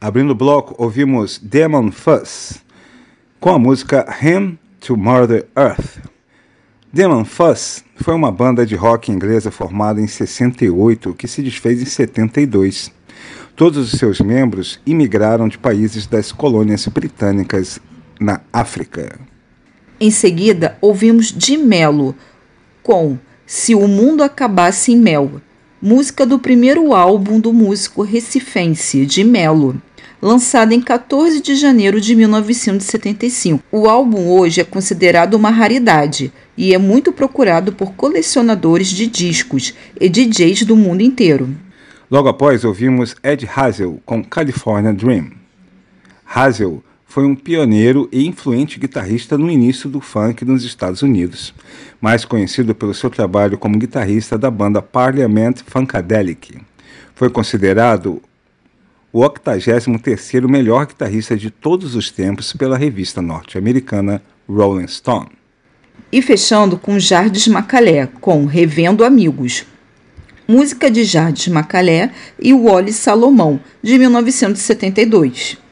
Abrindo o bloco, ouvimos Demon Fuzz com a música Him to Murder Earth. Demon Fuzz foi uma banda de rock inglesa formada em 68 que se desfez em 72. Todos os seus membros imigraram de países das colônias britânicas na África. Em seguida, ouvimos de Melo com Se o Mundo Acabasse em Mel, música do primeiro álbum do músico recifense de Melo lançada em 14 de janeiro de 1975. O álbum hoje é considerado uma raridade e é muito procurado por colecionadores de discos e DJs do mundo inteiro. Logo após, ouvimos Ed Hazel com California Dream. Hazel foi um pioneiro e influente guitarrista no início do funk nos Estados Unidos, mais conhecido pelo seu trabalho como guitarrista da banda Parliament Funkadelic. Foi considerado o 83º melhor guitarrista de todos os tempos pela revista norte-americana Rolling Stone. E fechando com Jardes Macalé, com Revendo Amigos, música de Jardes Macalé e Wally Salomão, de 1972.